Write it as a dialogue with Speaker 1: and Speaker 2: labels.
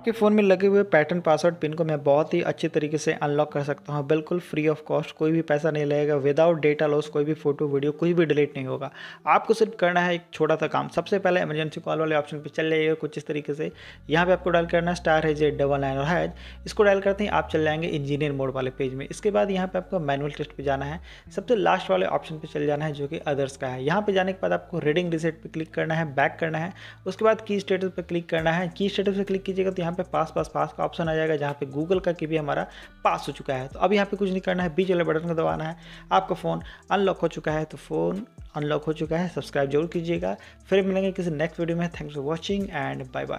Speaker 1: आपके फ़ोन में लगे हुए पैटर्न पासवर्ड पिन को मैं बहुत ही अच्छे तरीके से अनलॉक कर सकता हूँ बिल्कुल फ्री ऑफ कॉस्ट कोई भी पैसा नहीं लगेगा विदाउट डेटा लॉस कोई भी फोटो वीडियो कुछ भी डिलीट नहीं होगा आपको सिर्फ करना है एक छोटा सा काम सबसे पहले इमरजेंसी कॉल वाले ऑप्शन पर चल जाइएगा कुछ इस तरीके से यहाँ पर आपको डायल करना स्टार है जे डबल नाइन और हैज इसको डायल करते हैं आप चल जाएंगे इंजीनियर मोड वाले पेज में इसके बाद यहाँ पर आपको मैनुअल टेस्ट पर जाना है सबसे लास्ट वाले ऑप्शन पर चल जाना है जो कि अदर्स का है यहाँ पर जाने के बाद आपको रीडिंग रिसेट पर क्लिक करना है बैक करना है उसके बाद की स्टेटस पर क्लिक करना है की स्टेटस पर क्लिक कीजिएगा तो यहाँ यहाँ पे पास पास पास का ऑप्शन आ जाएगा जहाँ पे गूगल का की भी हमारा पास हो चुका है तो अब यहाँ पे कुछ नहीं करना है बीच वाले बटन को दबाना है आपका फ़ोन अनलॉक हो चुका है तो फ़ोन अनलॉक हो चुका है सब्सक्राइब जरूर कीजिएगा फिर मिलेंगे किसी नेक्स्ट वीडियो में thanks for watching and bye bye